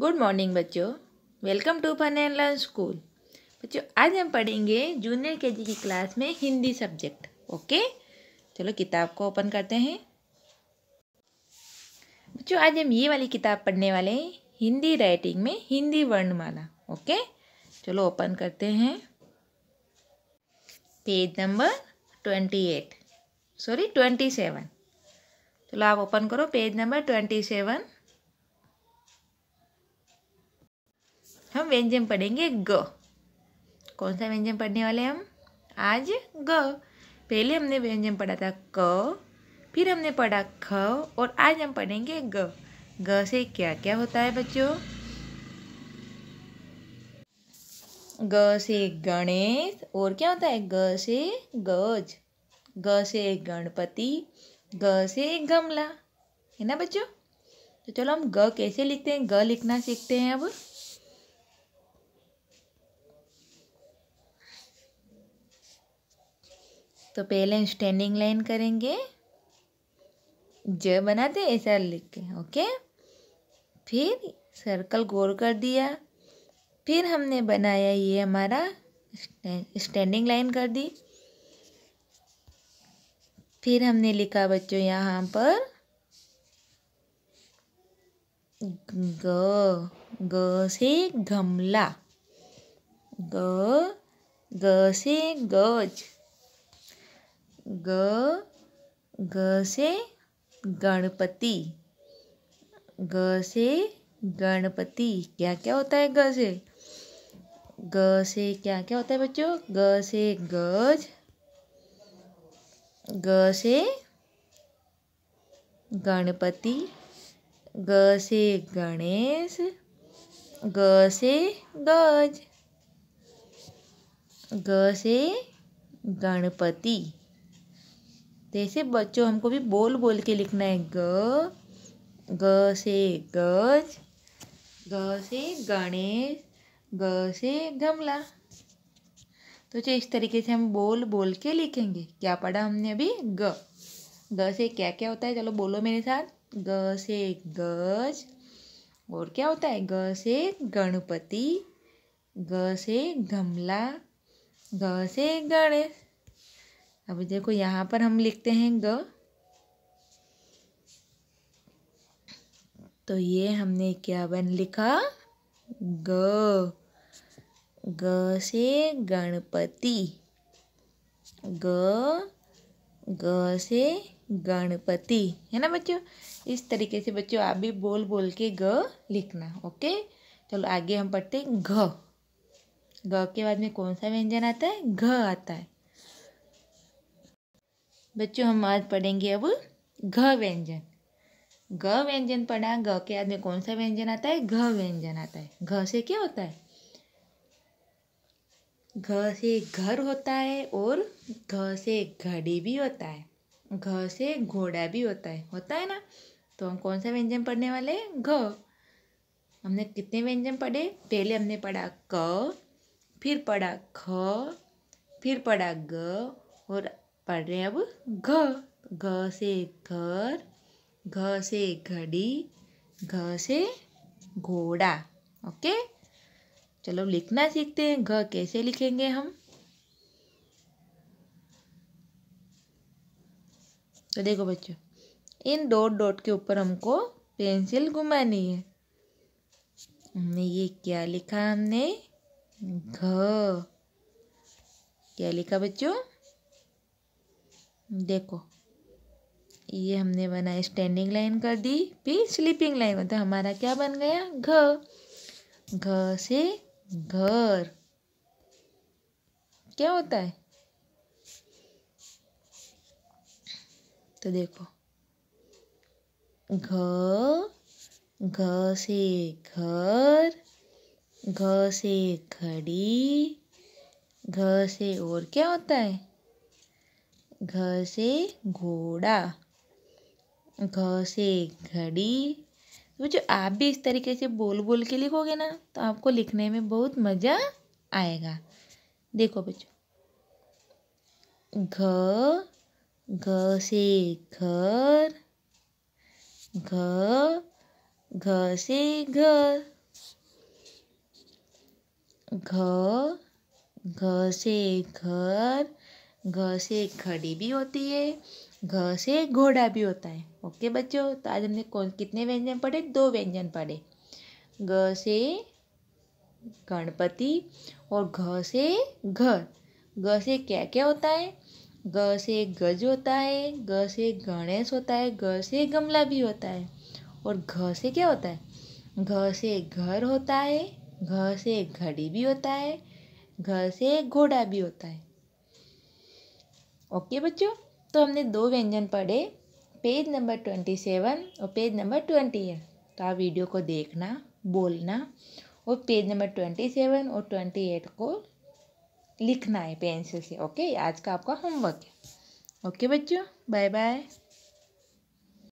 good morning बच्चों welcome to fun and learn school बच्चों आज हम पढ़ेंगे जूनियर के जी की क्लास में हिंदी सब्जेक्ट ओके चलो किताब को ओपन करते हैं बच्चों आज हम ये वाली किताब पढ़ने वाले हैं हिंदी राइटिंग में हिंदी वर्णमाला ओके चलो ओपन करते हैं page number twenty eight sorry twenty seven चलो आप ओपन करो पेज नंबर ट्वेंटी सेवन हम व्यंजन पढ़ेंगे ग कौन सा व्यंजन पढ़ने वाले हम आज ग पहले हमने व्यंजन पढ़ा था क फिर हमने पढ़ा ख और आज हम पढ़ेंगे ग ग से क्या क्या होता है बच्चों ग से गणेश और क्या होता है ग से गज ग से गणपति ग से गमला है ना बच्चों तो चलो हम ग कैसे लिखते हैं ग लिखना सीखते हैं अब तो पहले स्टैंडिंग लाइन करेंगे ज बनाते ऐसा लिख के ओके फिर सर्कल गोल कर दिया फिर हमने बनाया ये हमारा स्टैंडिंग लाइन कर दी फिर हमने लिखा बच्चों यहाँ पर ग ग से गमला ग ग से गज ग ग से गणपति ग से गणपति क्या क्या होता है ग से ग से क्या क्या होता है बच्चों ग से गज ग से गणपति ग से गणेश ग से गज ग से गणपति जैसे बच्चों हमको भी बोल बोल के लिखना है ग ग से गज ग से गणेश ग से गमला तो चलिए इस तरीके से हम बोल बोल के लिखेंगे क्या पढ़ा हमने अभी ग ग से क्या क्या होता है चलो बोलो मेरे साथ ग से गज और क्या होता है ग से गणपति ग से गमला ग से गणेश अभी देखो यहाँ पर हम लिखते हैं ग तो ये हमने क्या बन लिखा ग ग से गणपति ग ग से गणपति है ना बच्चों इस तरीके से बच्चों आप भी बोल बोल के ग लिखना ओके चलो आगे हम पढ़ते हैं घ ग के बाद में कौन सा व्यंजन आता है घ आता है बच्चों हम आज पढ़ेंगे अब घ व्यंजन घ व्यंजन पढ़ा घ के बाद में कौन सा व्यंजन आता है घ व्यंजन आता है घ से क्या होता है घ से घर होता है और घ से घड़ी भी होता है घ से घोड़ा भी होता है होता है ना तो हम कौन सा व्यंजन पढ़ने वाले हैं घ हमने कितने व्यंजन पढ़े पहले हमने पढ़ा क फिर पढ़ा ख फिर पढ़ा ग और पढ़ रहे हैं अब घ घ से घर घ से घड़ी घ से घोड़ा ओके चलो लिखना सीखते हैं घ कैसे लिखेंगे हम तो देखो बच्चों इन डॉट डॉट के ऊपर हमको पेंसिल घुमानी है हमने ये क्या लिखा हमने घ क्या लिखा बच्चों देखो ये हमने बनाई स्टैंडिंग लाइन कर दी फिर स्लीपिंग लाइन तो हमारा क्या बन गया घ घ से घर क्या होता है तो देखो घ घ से घर घ से घड़ी घ से और क्या होता है घ से घोड़ा घ से घड़ी तो जो आप भी इस तरीके से बोल बोल के लिखोगे ना तो आपको लिखने में बहुत मज़ा आएगा देखो बच्चों घ घ से घर घ घ से घर घ घ से घर घ से घड़ी भी होती है घ से घोड़ा भी होता है ओके बच्चों तो आज हमने कौन कितने व्यंजन पढ़े दो व्यंजन पढ़े ग से गणपति और घ से घर घ से क्या क्या होता है ग से गज होता है घ से गणेश होता है घ से गमला भी होता है और घ से क्या होता है घ से घर होता है घ से घड़ी भी होता है घ से घोड़ा भी होता है ओके बच्चों तो हमने दो व्यंजन पढ़े पेज नंबर ट्वेंटी सेवन और पेज नंबर ट्वेंटी एट तो आप वीडियो को देखना बोलना और पेज नंबर ट्वेंटी सेवन और ट्वेंटी एट को लिखना है पेंसिल से ओके आज का आपका होमवर्क है ओके बच्चों बाय बाय